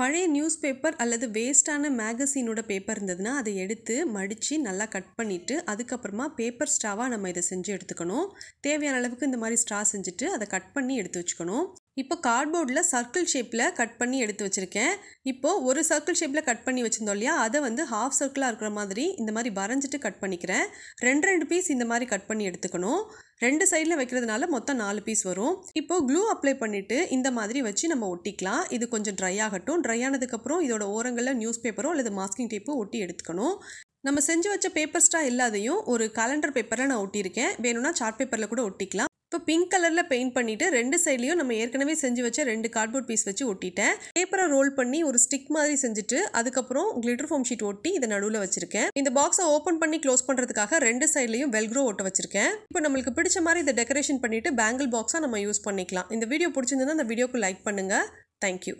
பழைய news paper அல்லது வேஸ்டான மேகசினோட paper இருந்ததுன்னா அதை எடுத்து மடித்து நல்லா கட் பண்ணிவிட்டு அதுக்கப்புறமா பேப்பர் ஸ்ட்ராவாக நம்ம இதை செஞ்சு எடுத்துக்கணும் தேவையான அளவுக்கு இந்த மாதிரி ஸ்ட்ரா செஞ்சுட்டு அதை கட் பண்ணி எடுத்து வச்சுக்கணும் இப்போ கார்ட்போர்டில் சர்க்கிள் ஷேப்பில் கட் பண்ணி எடுத்து வச்சுருக்கேன் இப்போது ஒரு சர்க்கிள் ஷேப்பில் கட் பண்ணி வச்சுருந்தோம் இல்லையா அதை வந்து ஹாஃப் சர்க்கிளாக இருக்கிற மாதிரி இந்த மாதிரி வரைஞ்சிட்டு கட் பண்ணிக்கிறேன் ரெண்டு ரெண்டு பீஸ் இந்த மாதிரி கட் பண்ணி எடுத்துக்கணும் ரெண்டு சைடில் வைக்கிறதுனால மொத்தம் நாலு பீஸ் வரும் இப்போது க்ளூ அப்ளை பண்ணிவிட்டு இந்த மாதிரி வச்சு நம்ம ஒட்டிக்கலாம் இது கொஞ்சம் ட்ரை ஆகட்டும் ட்ரை ஆனதுக்கப்புறம் இதோட ஓரங்களில் நியூஸ் பேப்பரோ அல்லது மாஸ்கிங் டேப்போ ஒட்டி எடுத்துக்கணும் நம்ம செஞ்சு வச்ச பேப்பர் ஸ்டா எல்லாத்தையும் ஒரு கேலண்டர் பேப்பரில் நான் ஒட்டியிருக்கேன் வேணும்னா சார்ட் பேப்பரில் கூட ஒட்டிக்கலாம் ஸோ பிங்க் கலரில் பெயிண்ட் பண்ணிவிட்டு ரெண்டு சைட்லேயும் நம்ம ஏற்கனவே செஞ்சு வச்ச ரெண்டு கார்ட்போர்ட் பீஸ் வச்சு ஒட்டிட்டேன் பேப்பரை ரோல் பண்ணி ஒரு ஸ்டிக் மாதிரி செஞ்சுட்டு அதுக்கப்புறம் கிளிட்டர் ஃபோம் ஷீட் ஒட்டி இதை நடுவில் வச்சிருக்கேன் இந்த பாக்ஸை ஓப்பன் பண்ணி க்ளோஸ் பண்ணுறதுக்காக ரெண்டு சைட்லையும் வெல்க்ரோ ஒட்ட வச்சிருக்கேன் இப்போ நம்மளுக்கு பிடிச்ச மாதிரி இதை டெக்கரேஷன் பண்ணிவிட்டு பேங்கிள் பாக்ஸாக நம்ம யூஸ் பண்ணிக்கலாம் இந்த வீடியோ பிடிச்சிருந்ததுன்னா அந்த வீடியோக்கு லைக் பண்ணுங்கள் தேங்க்யூ